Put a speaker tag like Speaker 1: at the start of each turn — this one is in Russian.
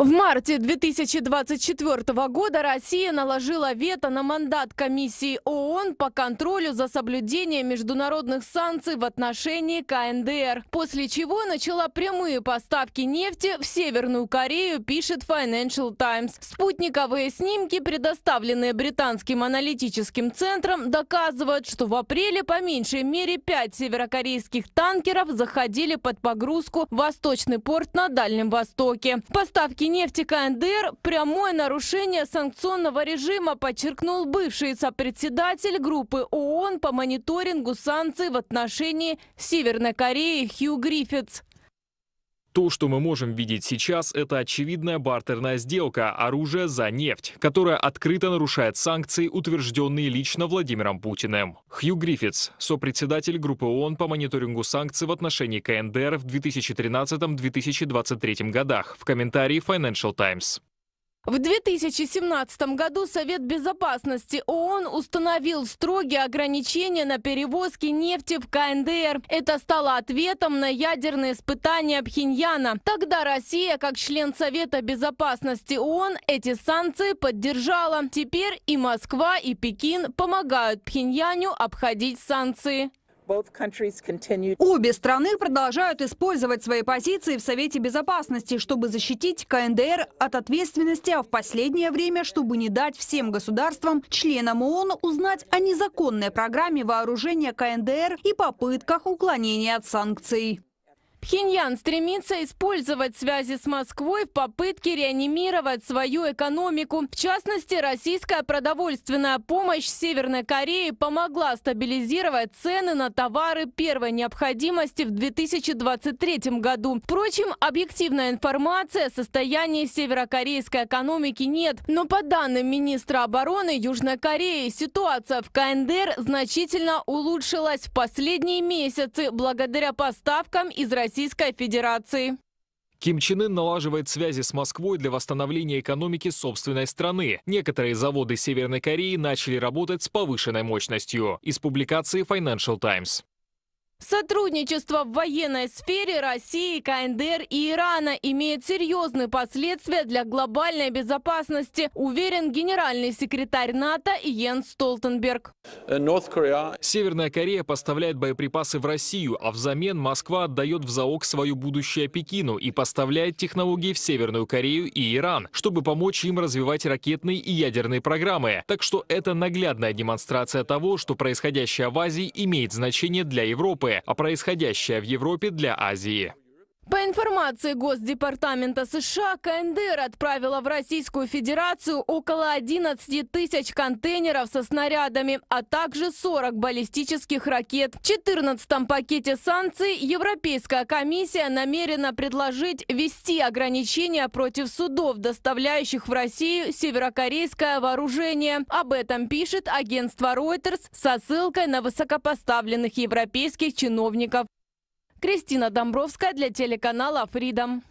Speaker 1: В марте 2024 года Россия наложила вето на мандат комиссии ООН по контролю за соблюдением международных санкций в отношении КНДР, после чего начала прямые поставки нефти в Северную Корею, пишет Financial Times. Спутниковые снимки, предоставленные британским аналитическим центром, доказывают, что в апреле по меньшей мере пять северокорейских танкеров заходили под погрузку в Восточный порт на Дальнем Востоке. Поставки нефти КНДР – прямое нарушение санкционного режима, подчеркнул бывший сопредседатель группы ООН по мониторингу санкций в отношении Северной Кореи Хью Гриффитс.
Speaker 2: То, что мы можем видеть сейчас, это очевидная бартерная сделка оружия за нефть, которая открыто нарушает санкции, утвержденные лично Владимиром Путиным. Хью Гриффитс, сопредседатель группы ООН по мониторингу санкций в отношении КНДР в 2013-2023 годах, в комментарии Financial Times.
Speaker 1: В 2017 году Совет Безопасности ООН установил строгие ограничения на перевозки нефти в КНДР. Это стало ответом на ядерные испытания Пхеньяна. Тогда Россия, как член Совета Безопасности ООН, эти санкции поддержала. Теперь и Москва, и Пекин помогают Пхеньяню обходить санкции. Обе страны продолжают использовать свои позиции в Совете Безопасности, чтобы защитить КНДР от ответственности, а в последнее время, чтобы не дать всем государствам, членам ООН, узнать о незаконной программе вооружения КНДР и попытках уклонения от санкций. Пхеньян стремится использовать связи с Москвой в попытке реанимировать свою экономику. В частности, российская продовольственная помощь Северной Корее помогла стабилизировать цены на товары первой необходимости в 2023 году. Впрочем, объективной информации о состоянии северокорейской экономики нет. Но по данным министра обороны Южной Кореи, ситуация в КНДР значительно улучшилась в последние месяцы благодаря поставкам из России Российской Федерации.
Speaker 2: Ким Чен Ын налаживает связи с Москвой для восстановления экономики собственной страны. Некоторые заводы Северной Кореи начали работать с повышенной мощностью. Из публикации Financial Times.
Speaker 1: Сотрудничество в военной сфере России, КНДР и Ирана имеет серьезные последствия для глобальной безопасности, уверен генеральный секретарь НАТО Йен Столтенберг.
Speaker 2: Э, Северная Корея поставляет боеприпасы в Россию, а взамен Москва отдает в ЗАОК свое будущее Пекину и поставляет технологии в Северную Корею и Иран, чтобы помочь им развивать ракетные и ядерные программы. Так что это наглядная демонстрация того, что происходящее в Азии имеет значение для Европы а происходящее в Европе для Азии.
Speaker 1: По информации Госдепартамента США, КНДР отправила в Российскую Федерацию около 11 тысяч контейнеров со снарядами, а также 40 баллистических ракет. В 14-м пакете санкций Европейская комиссия намерена предложить ввести ограничения против судов, доставляющих в Россию северокорейское вооружение. Об этом пишет агентство Reuters со ссылкой на высокопоставленных европейских чиновников. Кристина Домбровская для телеканала Freedom.